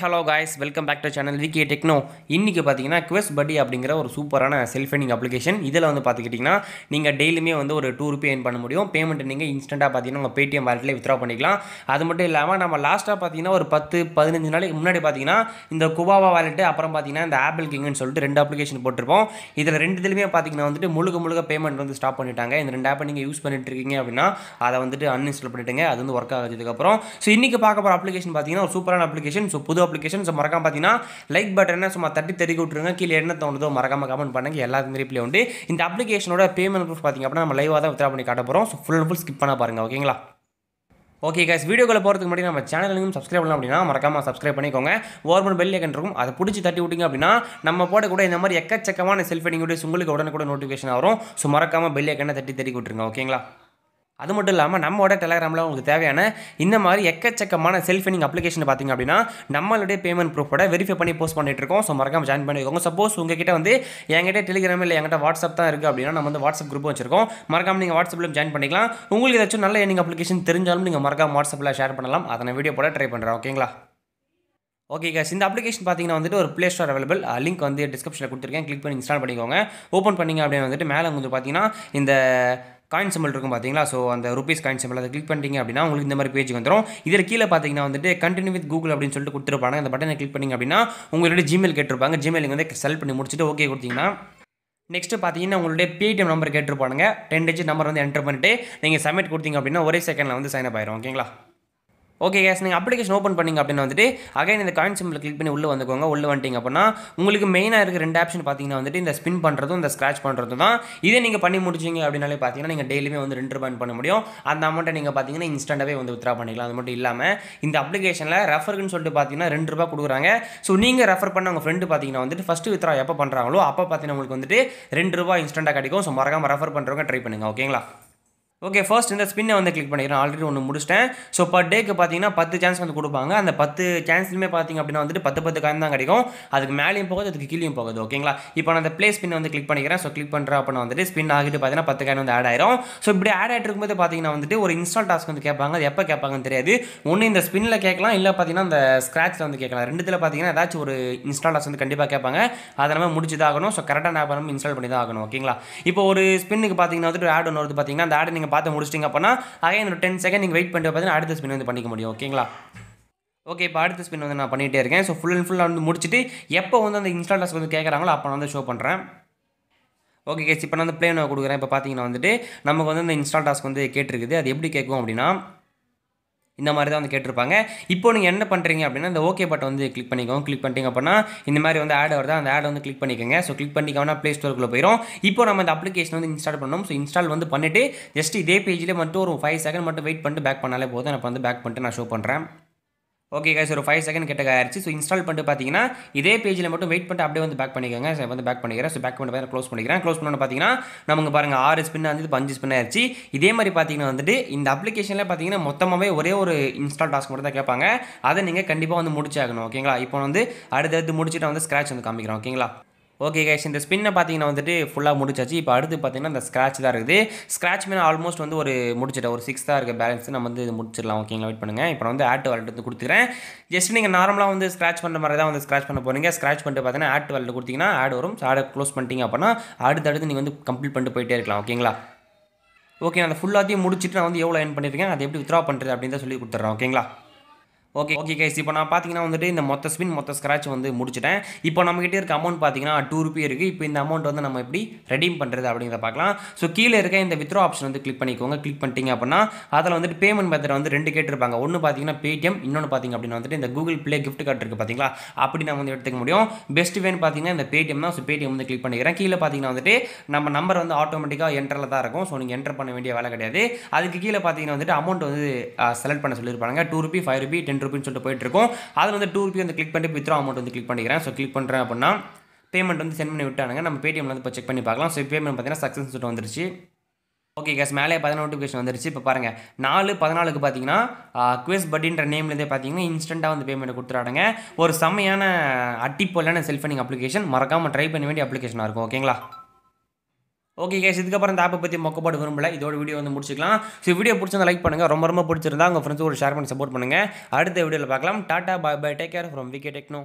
hello guys welcome back to channel VK techno இன்றைக்கி பார்த்தீங்கன்னா quest படி அப்படிங்கிற ஒரு சூப்பரான செல்ஃப் அப்ளிகேஷன் இதில் வந்து பார்த்துக்கிட்டிங்கன்னா நீங்கள் டெய்லியுமே வந்து ஒரு டூ ருபி ஏன் பண்ண முடியும் பேமெண்ட் நீங்கள் இன்ஸ்டண்ட்டாக பார்த்தீங்கன்னா உங்கள் பேடிஎம் வாலெட்டில் வித்ரா பண்ணிக்கலாம் அது மட்டும் இல்லாமல் நம்ம லாஸ்ட்டாக பார்த்தீங்கன்னா ஒரு பத்து பதினஞ்சு நாளைக்கு முன்னாடி பார்த்தீங்கன்னா இந்த குபாவா வாலெட்டு அப்புறம் பார்த்தீங்கன்னா இந்த ஆப்பிள் கிங்னு சொல்லிட்டு ரெண்டு அப்ளிகேஷன் போட்டிருப்போம் இதில் ரெண்டு இதுலையுமே பார்த்தீங்கன்னா வந்துட்டு முழுக்க முழுக்க பேமெண்ட் வந்து ஸ்டாப் பண்ணிட்டாங்க இந்த ரெண்டு ஆப்பை நீங்கள் யூஸ் பண்ணிட்டு இருக்கீங்க அப்படின்னா அதை வந்துட்டு அன்இன்ஸ்டால் பண்ணிட்டுங்க அது வந்து ஒர்க் ஆகிறதுக்கப்புறம் ஸோ இன்றைக்கி பார்க்க போகிற அப்ளிகேஷன் பார்த்தீங்கன்னா ஒரு சூப்பரான அப்ளிகேஷன் ஸோ புது புது அப்ளிகேஷன் ஸோ மறக்காம பார்த்தீங்கன்னா லைக் பட்டனை சும்மா தட்டி தெரிவி விட்டுருங்க கீழே என்ன தோணுதோ மறக்காம கமெண்ட் பண்ணுங்க எல்லாத்துக்கும் ரிப்ளை உண்டு இந்த அப்ளிகேஷனோட பேமெண்ட் ப்ரூஃப் பார்த்தீங்க அப்படின்னா நம்ம லைவாக தான் வித்ரா பண்ணி காட்ட போகிறோம் so full and full skip பண்ண பாருங்கள் ஓகேங்களா ஓகே கேஸ் வீடியோக்கில் போகிறதுக்கு முன்னாடி நம்ம சேனலையும் சப்ஸ்கிரைப் பண்ணலாம் அப்படின்னா மறக்காம சப்ஸ்கிரைப் பண்ணிக்கோங்க ஓர்மன் பெல் ஏக்கன் இருக்கும் அதை பிடிச்சி தட்டி விட்டிங்க அப்படின்னா நம்ம போடக்கூட இந்த மாதிரி எக்கச்சக்கமான செல்ஃபி நீங்கள் உங்களுக்கு உடனே கூட நோட்டிஃபிகேஷன் வரும் ஸோ மறக்காமல் பெல் ஏக்கனை தட்டி தட்டி விட்டுருங்க ஓகேங்களா அது மட்டும் இல்லாமல் நம்மளோட டெலகிராமில் உங்களுக்கு தேவையான இந்த மாதிரி எக்கச்சக்கமான செல்ஃபினிங் நீங்கள் அப்ளிகேஷன் பார்த்தீங்க அப்படின்னா நம்மளுடைய பேமெண்ட் ப்ரூஃபோட வெரிஃபை பண்ணி போஸ்ட் பண்ணிகிட்டு இருக்கோம் ஸோ மறக்காமல் ஜாயின் பண்ணிக்கோங்க சப்போஸ் உங்ககிட்ட வந்து என்கிட்ட டெலிகிராம் இல்லை என்கிட்ட வாட்ஸ்அப் தான் இருக்குது அப்படின்னா நம்ம வந்து வாட்ஸ்அப் குரூப் வச்சிருக்கோம் மறக்காமல் நீங்கள் வாட்ஸ்அப்பில் ஜாயின் பண்ணிக்கலாம் உங்களுக்கு ஏதாச்சும் நல்ல எண்ணிங் அப்ளிகேஷன் தெரிஞ்சாலும் நீங்கள் மறக்காம வாட்ஸ்அப்பில் ஷேர் பண்ணலாம் அதை நான் வீடியோ போட ட்ரை பண்ணுறேன் ஓகேங்களா ஓகே கேஸ் இந்த அப்ளிகேஷன் பார்த்தீங்கன்னா வந்துட்டு ஒரு ப்ளே ஸ்டோர் அவைலபிள் லிங்க் வந்து டிஸ்கிரிப்ஷனில் கொடுத்துருக்கேன் கிளிக் பண்ணி இன்ஸ்டால் பண்ணிக்கோங்க ஓப்பன் பண்ணிங்க அப்படின்னு வந்துட்டு மேலே வந்து பார்த்தீங்கன்னா இந்த காயின் சிம்பிள் இருக்கும் பார்த்தீங்களா ஸோ அந்த ருபீஸ் காயின் சிம்பிள் அதை கிளிக் பண்ணிட்டீங்க அப்படின்னா உங்களுக்கு இந்த மாதிரி பேஜ் வந்துடும் இதில் கீழே பார்த்தீங்கன்னா வந்துட்டு கண்டினியூ வித் கூகுள் அப்படின்னு சொல்லிட்டு கொடுத்துருப்பாங்க அந்த பட்டனை கிளிக் பண்ணிங்க அப்படின்னா உங்களுடைய ஜிமெயில் கேட்டிருப்பாங்க ஜிமெயிலுக்கு வந்து செல் பண்ணி முடிச்சுட்டு ஓகே கொடுத்தீங்கன்னா நெக்ஸ்ட்டு பார்த்தீங்கன்னா உங்களுடைய பேடிஎம் நம்பர் கேட்டிருப்பானுங்க டென் டிஜிட் நம்பர் வந்து என்டர் பண்ணிட்டு நீங்கள் சப்மிட் கொடுத்தீங்க அப்படின்னா ஒரே செகண்டில் வந்து சைன் அப் ஆயிரும் ஓகேங்களா ஓகே கேஸ் நீங்கள் அப்ளிகேஷன் ஓப்பன் பண்ணிங்க அப்படின்னு வந்துட்டு அகைன் இந்த காயின் சிம்பிள் கிளிக் பண்ணி உள்ளே வந்துக்கோங்க உள்ளே வந்துட்டிங்க அப்படின்னா உங்களுக்கு மெயினாக இருக்கிற ரெண்டு ஆப்ஷன் பார்த்தீங்கன்னா வந்துட்டு இந்த ஸ்பின் பண்ணுறதும் இந்த ஸ்க்ராச் பண்ணுறதும் தான் இதே நீங்கள் பண்ணி முடிச்சிங்க அப்படின்னாலே பார்த்தீங்கன்னா நீங்கள் டெய்லியுமே வந்து ரெண்டு ரூபாய் பண்ண முடியும் அந்த அமௌண்ட்டை நீங்கள் பார்த்தீங்கன்னா இன்ஸ்டண்ட்டாகவே வந்து வித்ரா பண்ணிக்கலாம் அது மட்டும் இல்லாமல் இந்த அப்ளிகேஷனில் ரெஃபருக்குன்னு சொல்லிட்டு பார்த்தீங்கன்னா ரெண்டு ரூபா கொடுக்குறாங்க ஸோ நீங்கள் ரெஃபர் பண்ண உங்கள் ஃப்ரெண்டு பார்த்தீங்கன்னா வந்துட்டு ஃபஸ்ட்டு வித்ரா எப்போ பண்ணுறாங்களோ அப்போ பார்த்தீங்கன்னா உங்களுக்கு வந்துட்டு ரெண்டு ரூபா இன்ஸ்டண்ட்டாக கிடைக்கும் ஸோ மறக்காமல் ரெஃபர் பண்ணுறவங்க ட்ரை பண்ணுங்கள் ஓகேங்களா ஓகே ஃபர்ஸ்ட் இந்த ஸ்பின்னை வந்து கிளிக் பண்ணிக்கிறேன் ஆல்ரெடி ஒன்று முடிச்சிட்டேன் ஸோ பர் டேக்கு பார்த்தீங்கன்னா பத்து சான்ஸ் வந்து கொடுப்பாங்க அந்த பத்து சான்ஸ்லுமே பார்த்திங்க அப்படின்னா வந்துட்டு பத்து பத்து காயின் தான் கிடைக்கும் அதுக்கு மேலேயும் போகுது அதுக்கு கீழேயும் போகுது ஓகேங்களா இப்போ நான் அந்த ப்ளே ஸ்பின் வந்து கிளிக் பண்ணிக்கிறேன் ஸோ கிளிக் பண்ணுறேன் அப்படின்னா வந்துட்டு ஸ்பின் ஆகிட்டு பார்த்தீங்கன்னா பத்து காயின் வந்து ஆட் ஆயிரும் ஸோ இப்படி ஆட் ஆகிட்டு இருக்கும்போது பார்த்தீங்கன்னா வந்துட்டு ஒரு இன்ஸ்டால் டாஸ்க் வந்து கேட்பாங்க அது எப்போ கேட்பாங்கன்னு தெரியாது ஒன்று இந்த ஸ்பின்னில் கேட்கலாம் இல்லை பார்த்தீங்கன்னா அந்த ஸ்க்ராட்சில் வந்து கேட்கலாம் ரெண்டுத்தில் பார்த்தீங்கன்னா ஏதாச்சும் ஒரு இன்ஸ்டால் டாஸ்க் வந்து கண்டிப்பாக கேட்பாங்க அதை நம்ம தான் ஸோ கரெக்டாக நான் இன்ஸ்டால் பண்ணி தான் ஆகணும் ஓகேங்களா இப்போ ஒரு ஸ்பின்னுக்கு பார்த்தீங்கன்னா வந்துட்டு ஆட் ஒன்று வருது பார்த்தீங்கன்னா அந்த ஆட் நீங்கள் நீங்கள் பார்த்து முடிச்சிட்டிங்க அப்படின்னா அதே இந்த டென் செகண்ட் நீங்கள் வெயிட் பண்ணிட்டு பார்த்தீங்கன்னா அடுத்த ஸ்பின் வந்து பண்ணிக்க முடியும் ஓகேங்களா ஓகே இப்போ அடுத்த ஸ்பின் வந்து நான் பண்ணிகிட்டே இருக்கேன் ஸோ ஃபுல் அண்ட் ஃபுல்லாக வந்து முடிச்சுட்டு எப்போ வந்து அந்த இன்ஸ்டால் கிளாஸ் வந்து கேட்குறாங்களோ அப்போ நான் வந்து ஷோ பண்ணுறேன் ஓகே கேஸ் இப்போ நான் வந்து பிளே நான் கொடுக்குறேன் இப்போ பார்த்தீங்கன்னா வந்துட்டு நமக்கு வந்து அந்த இன்ஸ்டால் டாஸ்க் வந்து கேட்டிருக்குது அது எப்படி கேட்கும் அப்படின்னா இந்த மாதிரி தான் வந்து கேட்டிருப்பாங்க இப்போ நீங்கள் என்ன பண்ணுறீங்க அப்படின்னா இந்த ஓகே பட்டன் வந்து கிளிக் பண்ணிக்கோங்க கிளிக் பண்ணிட்டீங்க அப்படின்னா இந்த மாதிரி வந்து ஆட் வருது அந்த ஆட் வந்து கிளிக் பண்ணிக்கோங்க ஸோ கிளிக் பண்ணிக்கோனா ப்ளே ஸ்டோருக்குள்ளே போயிடும் இப்போ நம்ம இந்த அப்ளிகேஷன் வந்து இன்ஸ்டால் பண்ணணும் ஸோ இன்ஸ்டால் வந்து பண்ணிவிட்டு ஜஸ்ட் இதே பேஜில் மட்டும் ஒரு ஃபைவ் செகண்ட் மட்டும் வெயிட் பண்ணிட்டு பேக் பண்ணாலே போதும் நான் வந்து பேக் பண்ணிட்டு நான் ஷோ பண்ணுறேன் ஓகே கைஸ் ஒரு ஃபைவ் செகண்ட் கிட்ட ஆயிடுச்சு ஸோ இன்ஸ்டால் பண்ணிட்டு பார்த்தீங்கன்னா இதே பேஜில் மட்டும் வெயிட் பண்ணிட்டு அப்படியே வந்து பேக் பண்ணிக்கோங்க வந்து பேக் பண்ணிக்கிறேன் ஸோ பேக் பண்ணி வேறு க்ளோஸ் பண்ணிக்கிறேன் க்ளோஸ் பண்ணி பார்த்தீங்கன்னா நமக்கு பாருங்கள் ஆறு ஸ்பின் வந்து பஞ்சு ஸ்பின் ஆயிடுச்சு இதே மாதிரி பார்த்தீங்கன்னா வந்துட்டு இந்த அப்ளிகேஷனில் பார்த்தீங்கன்னா மொத்தமாகவே ஒரே ஒரு இன்ஸ்டால் டாஸ்க் மட்டும் தான் கேட்பாங்க அதை நீங்கள் கண்டிப்பாக வந்து முடிச்சாகணும் ஓகேங்களா இப்போ வந்து அடுத்தடுத்து முடிச்சுட்டு வந்து ஸ்க்ராட்ச் வந்து காமிக்கிறோம் ஓகேங்களா ஓகே கேஷ் இந்த ஸ்பின்னை பார்த்தீங்கன்னா வந்துட்டு ஃபுல்லாக முடிச்சாச்சு இப்போ அடுத்து பார்த்தீங்கன்னா இந்த ஸ்க்ராச் தான் இருக்குது ஸ்க்ராட்ச் மேலே ஆல்மோஸ்ட் வந்து ஒரு முடிச்சிட்டேன் ஒரு சிக்ஸ் தான் இருக்க பேலன்ஸ் நம்ம வந்து இது முடிச்சிடலாம் ஓகேங்க வெயிட் பண்ணுங்கள் இப்போ வந்து ஆட் வாலெட் வந்து கொடுத்துக்கிறேன் ஜஸ்ட் நீங்கள் நார்மலாக வந்து ஸ்க்ராச் பண்ணுற மாதிரி தான் வந்து ஸ்க்ராட்ச் பண்ண போகிறீங்க ஸ்க்ராச் பண்ணிட்டு பார்த்தீங்கன்னா ஆட் வாலெட் கொடுத்தீங்கன்னா ஆட் வரும் ஆடை க்ளோஸ் பண்ணிட்டீங்க அப்படின்னா அடுத்தடுத்து நீங்கள் வந்து கம்ப்ளீட் பண்ணிட்டு போயிட்டே இருக்கலாம் ஓகேங்களா ஓகே நான் அந்த ஃபுல்லாத்தையும் முடிச்சுட்டு நான் வந்து எவ்வளோ ஏன் பண்ணியிருக்கேன் அதை எப்படி வித்ரா பண்ணுறது அப்படின்னு தான் சொல்லி கொடுத்துட்றேன் ஓகேங்களா ஓகே ஓகே கைஸ் இப்போ நான் பார்த்தீங்கன்னா வந்துட்டு இந்த மொத்த ஸ்பின் மொத்த ஸ்க்ராட்ச் வந்து முடிச்சிட்டேன் இப்போ நம்மகிட்ட இருக்க அமௌண்ட் பார்த்தீங்கன்னா டூ ருபி இருக்குது இப்போ இந்த அமௌண்ட் வந்து நம்ம எப்படி ரெடீம் பண்ணுறது அப்படிங்கிறத பார்க்கலாம் ஸோ கீழே இருக்க இந்த வித்ரோ ஆப்ஷன் வந்து கிளிக் பண்ணிக்கோங்க கிளிக் பண்ணிட்டீங்க அப்படின்னா அதில் வந்துட்டு பேமெண்ட் மெத்தட் வந்து ரெண்டு கேட்டிருப்பாங்க ஒன்று பார்த்தீங்கன்னா பேடிஎம் இன்னொன்று பார்த்தீங்க அப்படின்னா வந்துட்டு இந்த கூகுள் பிளே கிஃப்ட் கார்டு இருக்குது பார்த்தீங்களா அப்படி நம்ம வந்து எடுத்துக்க முடியும் பெஸ்ட் வேன்னு பார்த்தீங்கன்னா இந்த பேடிஎம் தான் ஸோ பேடிஎம் வந்து கிளிக் பண்ணிக்கிறேன் கீழே பார்த்தீங்கன்னா வந்துட்டு நம்ம நம்பர் வந்து ஆட்டோமேட்டிக்காக என்டரில் தான் இருக்கும் ஸோ நீங்கள் என்டர் பண்ண வேண்டிய வேலை கிடையாது அதுக்கு கீழே பார்த்தீங்கன்னா வந்துட்டு அமௌண்ட் வந்து செலக்ட் பண்ண சொல்லியிருப்பாங்க two rupee five rupee ten ten ருபீன்னு சொல்லிட்டு போயிட்டுருக்கும் அதில் வந்து டூ ருபி வந்து கிளிக் பண்ணி வித்ரா அமௌண்ட் வந்து கிளிக் பண்ணிக்கிறேன் ஸோ கிளிக் பண்ணுறேன் அப்படின்னா பேமெண்ட் வந்து சென்ட் பண்ணி விட்டானுங்க நம்ம பேடிஎம்ல வந்து இப்போ செக் பண்ணி பார்க்கலாம் ஸோ பேமெண்ட் பார்த்தீங்கன்னா சக்ஸஸ் சொல்லிட்டு வந்துருச்சு ஓகே கேஸ் மேலே பார்த்தா நோட்டிஃபிகேஷன் வந்துருச்சு இப்போ பாருங்கள் நாலு பதினாலுக்கு பார்த்தீங்கன்னா குவெஸ் பட்டின்ற நேம்லேருந்தே பார்த்தீங்கன்னா இன்ஸ்டண்ட்டாக வந்து பேமெண்ட் கொடுத்துறாங்க ஒரு செம்மையான அட்டிப்போலான செல்ஃபனிங் அப்ளிகேஷன் மறக்காமல் ட்ரை பண்ண வேண்டிய அப்ளிகேஷனாக இருக்கும் ஓகேங்களா ஓகே கேஸ் இதுக்கப்புறம் இந்த ஆப்பை பற்றி மொக்கப்பாடு விரும்பல இதோட வீடியோ வந்து முடிச்சிக்கலாம் ஸோ வீடியோ பிடிச்சிருந்தா லைக் பண்ணுங்கள் ரொம்ப ரொம்ப பிடிச்சிருந்தா உங்கள் ஃப்ரெண்ட்ஸ் ஒரு ஷேர் பண்ணி சப்போர்ட் பண்ணுங்கள் அடுத்த வீடியோவில் பார்க்கலாம் tata bye bye take care from VK techno